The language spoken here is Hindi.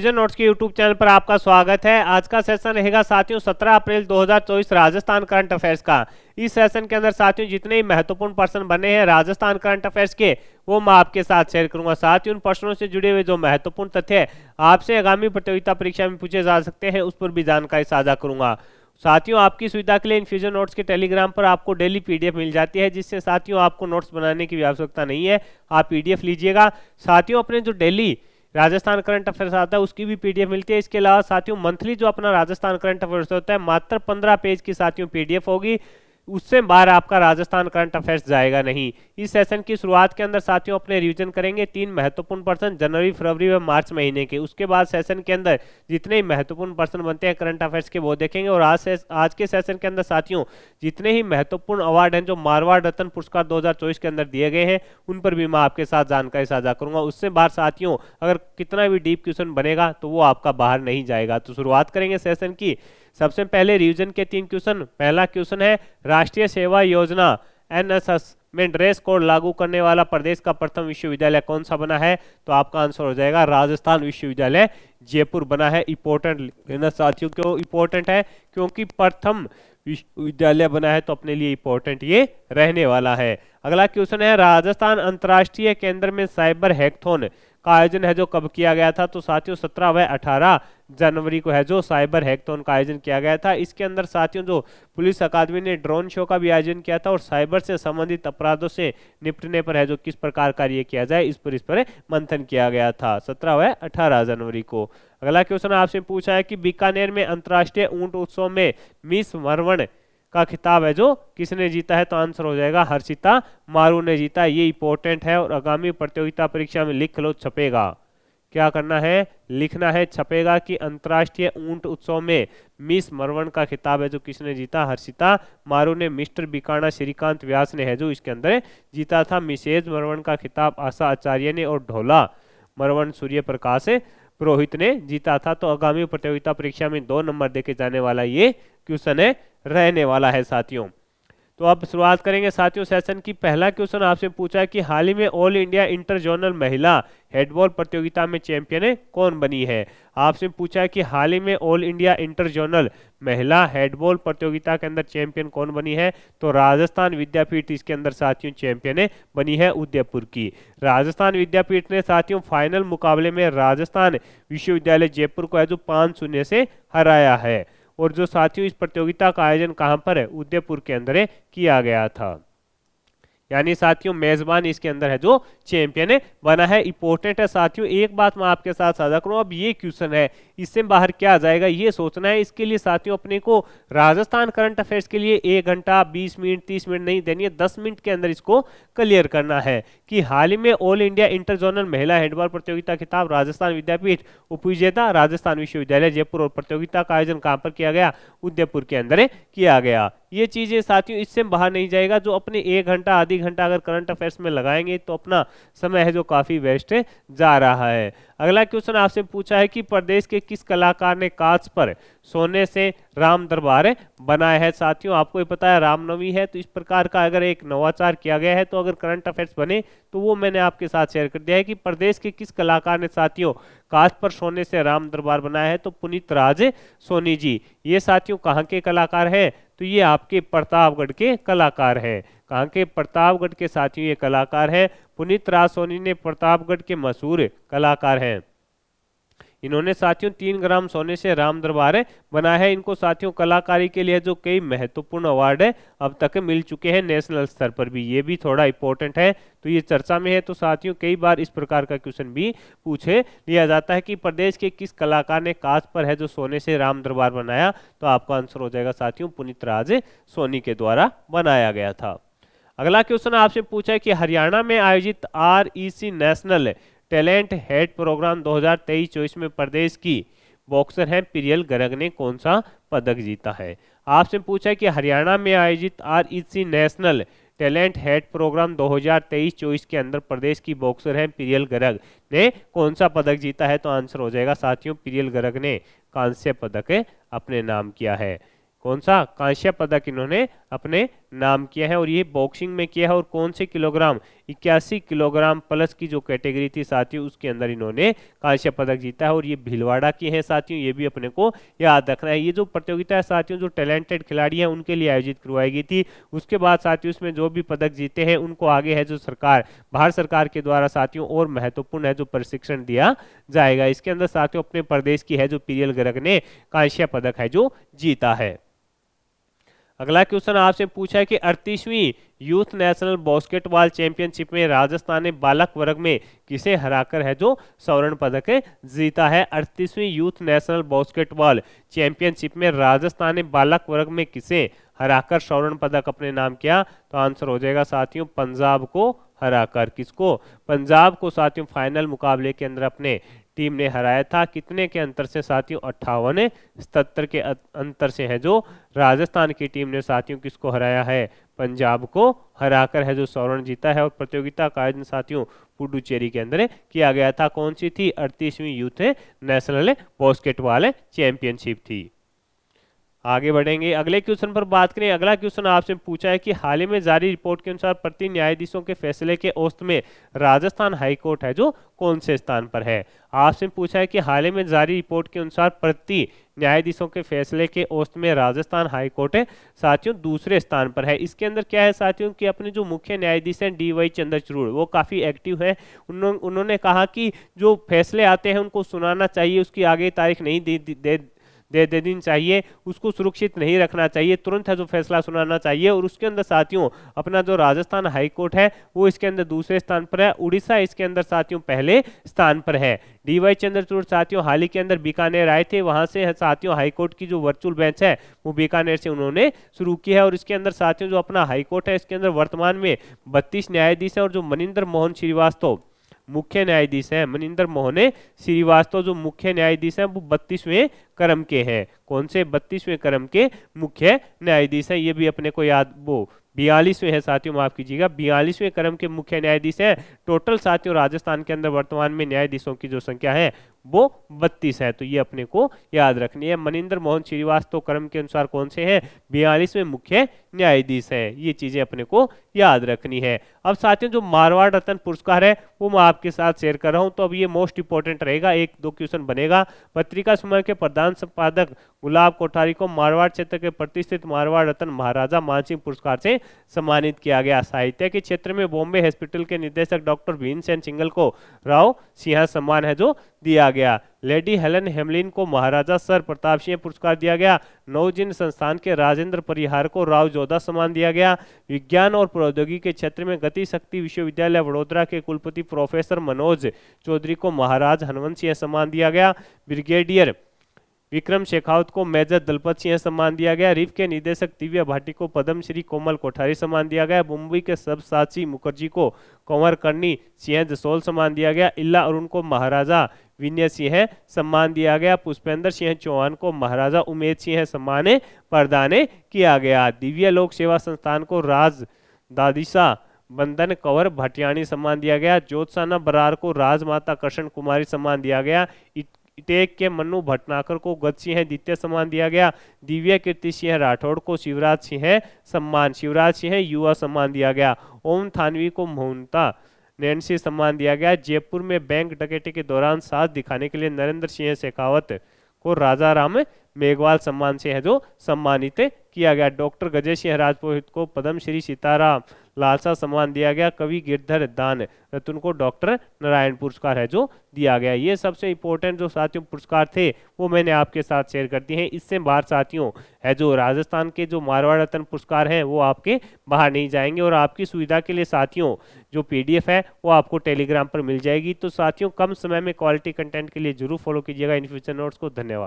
विजन नोट्स के यूट्यूब चैनल पर आपका स्वागत है आज का सेशन रहेगा साथियों 17 अप्रैल 2024 राजस्थान करंट अफेयर्स का इस सेशन के अंदर साथियों जितने ही महत्वपूर्ण पर्सन बने हैं राजस्थान करंट अफेयर्स के वो मैं आपके साथ शेयर करूंगा साथ ही उन प्रश्नों से जुड़े हुए जो महत्वपूर्ण तथ्य आपसे आगामी प्रतियोगिता परीक्षा में पूछे जा सकते हैं उस पर भी जानकारी साझा करूंगा साथियों आपकी सुविधा के लिए इन्फ्यूजन नोट्स के टेलीग्राम पर आपको डेली पीडीएफ मिल जाती है जिससे साथियों आपको नोट्स बनाने की आवश्यकता नहीं है आप पीडीएफ लीजिएगा साथियों अपने जो डेली राजस्थान करंट अफेयर्स आता है उसकी भी पीडीएफ मिलती है इसके अलावा साथियों मंथली जो अपना राजस्थान करंट अफेयर्स होता है मात्र पंद्रह पेज की साथियों पीडीएफ होगी उससे बाहर आपका राजस्थान करंट अफेयर्स जाएगा नहीं इस सेशन की शुरुआत के अंदर साथियों अपने रिवीजन करेंगे तीन महत्वपूर्ण पर्सन जनवरी फरवरी व मार्च महीने के उसके बाद सेशन के अंदर जितने ही महत्वपूर्ण पर्सन बनते हैं करंट अफेयर्स के वो देखेंगे और आज से आज के सेशन के अंदर साथियों जितने ही महत्वपूर्ण अवार्ड हैं जो मारवाड़ रत्न पुरस्कार दो के अंदर दिए गए हैं उन पर भी मैं आपके साथ जानकारी साझा करूंगा उससे बाहर साथियों अगर कितना भी डीप क्वेश्चन बनेगा तो वो आपका बाहर नहीं जाएगा तो शुरुआत करेंगे सेशन की सबसे पहले रिविजन के तीन क्वेश्चन पहला क्वेश्चन है राष्ट्रीय सेवा योजना एनएसएस में ड्रेस कोड लागू करने वाला प्रदेश का प्रथम विश्वविद्यालय कौन सा बना है तो आपका आंसर हो जाएगा राजस्थान विश्वविद्यालय जयपुर बना है इंपोर्टेंट लेना साथियों क्यों इंपोर्टेंट है क्योंकि प्रथम विश्वविद्यालय बना है तो अपने लिए इंपॉर्टेंट ये रहने वाला है अगला क्वेश्चन है राजस्थान अंतर्राष्ट्रीय केंद्र में साइबर हैकथोन का आयोजन है जो कब किया गया था तो साथियों सत्रह व अठारह जनवरी को है जो साइबर हैकथॉन तो का आयोजन किया गया था इसके अंदर साथियों जो पुलिस अकादमी ने ड्रोन शो का भी आयोजन किया था और साइबर से संबंधित अपराधों से निपटने पर है जो किस प्रकार कार्य किया जाए इस पर इस पर मंथन किया गया था सत्रह व अठारह जनवरी को अगला क्वेश्चन आपसे पूछा है कि बीकानेर में अंतर्राष्ट्रीय ऊंट उत्सव में मिस मरवण का खिताब है जो किसने जीता है तो आंसर हो जाएगा हर्षिता मारू ने जीता ये इंपॉर्टेंट है और आगामी प्रतियोगिता परीक्षा में लिख लो छपेगा क्या करना है लिखना है छपेगा कि अंतर्राष्ट्रीय ऊंट उत्सव में मिस मरवण का खिताब है जो किसने जीता हर्षिता मारू ने मिस्टर बिकाना श्रीकांत व्यास ने है जो इसके अंदर जीता था मिसेज मरवण का खिताब आशा आचार्य ने और ढोला मरवण सूर्य प्रकाश रोहित ने जीता था तो आगामी प्रतियोगिता परीक्षा में दो नंबर देके जाने वाला ये क्वेश्चन है रहने वाला है साथियों तो अब शुरुआत करेंगे साथियों सेशन की पहला क्वेश्चन आपसे पूछा है कि हाल ही में ऑल इंडिया इंटर जोनल महिला हेडबॉल प्रतियोगिता में चैंपियन कौन बनी है आपसे पूछा है कि हाल ही में ऑल इंडिया इंटर जोनल महिला हेडबॉल प्रतियोगिता के अंदर चैंपियन कौन बनी है तो राजस्थान विद्यापीठ इसके अंदर साथियों चैंपियन बनी है उदयपुर की राजस्थान विद्यापीठ ने साथियों फाइनल मुकाबले में राजस्थान विश्वविद्यालय जयपुर को है जो पाँच शून्य से हराया है और जो साथियों इस प्रतियोगिता का आयोजन कहाँ पर है उदयपुर के अंदर किया गया था यानी साथियों मेजबान इसके अंदर है जो चैंपियन है बना है इंपॉर्टेंट है साथियों एक बात मैं आपके साथ साझा करूं अब ये क्वेश्चन है इससे बाहर क्या आ जाएगा ये सोचना है इसके लिए साथियों अपने को राजस्थान करंट अफेयर्स के लिए एक घंटा बीस मिनट तीस मिनट नहीं देनी है दस मिनट के अंदर इसको क्लियर करना है कि हाल ही में ऑल इंडिया इंटर जोनल महिला हैंडबॉल प्रतियोगिता खिताब राजस्थान विद्यापीठ उपविजेता राजस्थान विश्वविद्यालय जयपुर और प्रतियोगिता का आयोजन कहाँ पर किया गया उदयपुर के अंदर किया गया ये चीज़ें साथियों इससे बाहर नहीं जाएगा जो अपने एक घंटा आधी घंटा अगर करंट अफेयर्स में लगाएंगे तो अपना समय है जो काफ़ी वेस्ट जा रहा है अगला क्वेश्चन आपसे पूछा है कि प्रदेश के किस कलाकार ने कांच पर सोने से राम दरबार बनाया है साथियों आपको पता है रामनवमी है तो इस प्रकार का अगर एक नवाचार किया गया है तो अगर करंट अफेयर्स बने तो वो मैंने आपके साथ शेयर कर दिया है कि प्रदेश के किस कलाकार ने साथियों कांच पर सोने से राम दरबार बनाया है तो पुनीत राज सोनी जी ये साथियों कहाँ के कलाकार हैं तो ये आपके प्रतापगढ़ के कलाकार हैं कहाँ के प्रतापगढ़ के साथियों ये कलाकार हैं पुनीत रासोनी ने प्रतापगढ़ के मशहूर कलाकार हैं इन्होंने साथियों तीन ग्राम सोने से राम दरबार बनाया है इनको साथियों कलाकारी के लिए जो कई महत्वपूर्ण अवार्ड है अब तक मिल चुके हैं नेशनल स्तर पर भी ये भी थोड़ा इंपॉर्टेंट है तो ये चर्चा में है तो साथियों कई बार इस प्रकार का क्वेश्चन भी पूछे लिया जाता है कि प्रदेश के किस कलाकार ने कांच पर है जो सोने से राम दरबार बनाया तो आपका आंसर हो जाएगा साथियों पुनित राज सोनी के द्वारा बनाया गया था अगला क्वेश्चन आपसे पूछा है कि हरियाणा में आयोजित REC national e talent hunt programme 2023-24 में प्रदेश की बॉक्सर हैं प्रियल गर्ग ने कौन सा पदक जीता है आपसे पूछा कि हरियाणा में आयोजित R national talent hunt programme 2023-24 के अंदर प्रदेश की बॉक्सर हैं प्रियल गर्ग ने कौन सा पदक जीता है तो आंसर हो जाएगा साथियों प्रियल गर्ग ने कांस्य पदक अपने नाम किया है कौन सा कांस्य पदक इन्होंने अपने नाम किया है और ये बॉक्सिंग में किया है और कौन से किलोग्राम इक्यासी किलोग्राम प्लस की जो कैटेगरी थी साथियों उसके अंदर इन्होंने कांस्य पदक जीता है और ये भिलवाड़ा की हैं साथियों ये भी अपने को याद रखना है ये जो प्रतियोगिता है साथियों जो टैलेंटेड खिलाड़ी हैं उनके लिए आयोजित करवाई गई थी उसके बाद साथियों उसमें जो भी पदक जीते हैं उनको आगे है जो सरकार भारत सरकार के द्वारा साथियों और महत्वपूर्ण है जो प्रशिक्षण दिया जाएगा इसके अंदर साथियों अपने प्रदेश की है जो पीरियल गर्ग ने कांस्य पदक है जो जीता है अगला क्वेश्चन आपसे पूछा है कि अड़तीसवीं यूथ नेशनल बास्केटबॉल चैंपियनशिप में राजस्थान ने बालक वर्ग में किसे हराकर है जो स्वर्ण पदक जीता है अड़तीसवीं यूथ नेशनल बास्केटबॉल चैंपियनशिप में राजस्थान ने बालक वर्ग में किसे हराकर स्वर्ण पदक अपने नाम किया तो आंसर हो जाएगा साथियों पंजाब को हराकर किसको पंजाब को साथियों फाइनल मुकाबले के अंदर अपने टीम ने हराया था कितने के अंतर से साथियों अट्ठावन सतर के अंतर से है जो राजस्थान की टीम ने साथियों किसको हराया है पंजाब को हराकर है जो स्वर्ण जीता है और प्रतियोगिता का आयोजन साथियों पुडुचेरी के अंदर किया गया था कौन सी थी अड़तीसवीं यूथ नेशनल बॉस्केटबॉल चैंपियनशिप थी आगे बढ़ेंगे अगले क्वेश्चन पर बात करें अगला क्वेश्चन आपसे पूछा है कि हाल ही में जारी रिपोर्ट के अनुसार प्रति न्यायाधीशों के फैसले के औस्त में राजस्थान हाईकोर्ट है जो कौन से स्थान पर है आपसे पूछा है कि हाल ही में जारी रिपोर्ट के अनुसार प्रति न्यायाधीशों के फैसले के औस्त में राजस्थान हाईकोर्ट है साथियों दूसरे स्थान पर है इसके अंदर क्या है साथियों कि अपने जो मुख्य न्यायाधीश हैं डी वाई चंद्रचूड़ वो काफ़ी एक्टिव है उन्होंने उन्होंने कहा कि जो फैसले आते हैं उनको सुनाना चाहिए उसकी आगे तारीख नहीं दे, दे, दे दे देनी चाहिए उसको सुरक्षित नहीं रखना चाहिए तुरंत है जो फैसला सुनाना चाहिए और उसके अंदर साथियों अपना जो राजस्थान हाईकोर्ट है वो इसके अंदर दूसरे स्थान पर है उड़ीसा इसके अंदर साथियों पहले स्थान पर है डी वाई चंद्रचूड़ साथियों हाल ही के अंदर बीकानेर आए थे वहां से साथियों हाईकोर्ट की जो वर्चुअल बेंच है वो बीकानेर से उन्होंने शुरू की है और इसके अंदर साथियों जो अपना हाईकोर्ट है इसके अंदर वर्तमान में बत्तीस न्यायाधीश है और जो मनिंदर मोहन श्रीवास्तव मुख्य न्यायाधीश हैं मनिंदर मोहने श्रीवास्तव जो मुख्य न्यायाधीश हैं वो बत्तीसवें क्रम के हैं कौन से बत्तीसवें क्रम के मुख्य न्यायाधीश हैं ये भी अपने को याद वो बयालीसवें हैं साथियों माफ कीजिएगा बयालीसवें क्रम के मुख्य न्यायाधीश हैं टोटल साथियों राजस्थान के अंदर वर्तमान में न्यायाधीशों की जो संख्या है वो बत्तीस है तो ये अपने को याद रखनी है मनिंदर मोहन श्रीवास्तव क्रम के अनुसार कौन से हैं बयालीसवें मुख्य न्यायाधीश हैं ये चीजें अपने को याद रखनी है अब साथियों जो मारवाड़ रत्न पुरस्कार है वो मैं आपके साथ शेयर कर रहा हूं तो अब ये मोस्ट इंपॉर्टेंट रहेगा एक दो क्वेश्चन बनेगा पत्रिका सुमर के प्रधान संपादक गुलाब कोठारी को मारवाड़ क्षेत्र के प्रतिष्ठित मारवाड़ रतन महाराजा मानसिंह पुरस्कार से सम्मानित किया गया साहित्य के क्षेत्र में बॉम्बे हॉस्पिटल के निदेशक डॉक्टर भीमसेन सिंगल को राव सिंह सम्मान है जो दिया गया लेडी हेलन हेमलिन को महाराजा सर प्रताप सिंह पुरस्कार दिया गया नवजिन संस्थान के राजेंद्र परिहार को राव जोधा सम्मान दिया गया विज्ञान और प्रौद्योगिकी के क्षेत्र में गति शक्ति विश्वविद्यालय वडोदरा के कुलपति प्रोफेसर मनोज चौधरी को महाराज हनुवंत सिंह सम्मान दिया गया ब्रिगेडियर विक्रम शेखावत को मेजर दलपत सिंह सम्मान दिया गया रिफ के निदेशक दिव्या भाटी को पद्मश्री कोमल कोठारी सम्मान दिया गया मुंबई के सब साची मुखर्जी को कंवर कर्णी सिंह जसोल सम्मान दिया गया इला अरुण को महाराजा विनय सिंह सम्मान दिया गया पुष्पेंद्र सिंह चौहान को महाराजा उमेद सिंह सम्मान प्रदान किया गया दिव्य लोक सेवा संस्थान को राज दादिशा बंदन कंवर भटियाणी सम्मान दिया गया ज्योत्साना बरार को राजमाता कृष्ण कुमारी सम्मान दिया गया टेक के मनु भटनाकर को गत सिंह द्वितीय सम्मान दिया गया दिव्य कीर्ति सिंह राठौड़ को शिवराज सिंह सम्मान शिवराज सिंह युवा सम्मान दिया गया ओम थानवी को नैन नैन्सी सम्मान दिया गया जयपुर में बैंक डकैती के दौरान साथ दिखाने के लिए नरेंद्र सिंह शेखावत को राजा राम मेघवाल सम्मान से है जो सम्मानित किया गया डॉक्टर गजेश हराज पुरोहित को पद्मश्री सीताराम लालसा सम्मान दिया गया कवि गिरधर दान रतुन को डॉक्टर नारायण पुरस्कार है जो दिया गया ये सबसे इंपॉर्टेंट जो साथियों पुरस्कार थे वो मैंने आपके साथ शेयर कर दिए हैं इससे बाहर साथियों है जो राजस्थान के जो मारवाड़ रत्न पुरस्कार हैं वो आपके बाहर नहीं जाएंगे और आपकी सुविधा के लिए साथियों जो पी है वो आपको टेलीग्राम पर मिल जाएगी तो साथियों कम समय में क्वालिटी कंटेंट के लिए जरूर फॉलो कीजिएगा इन फ्यूचर नोट्स को धन्यवाद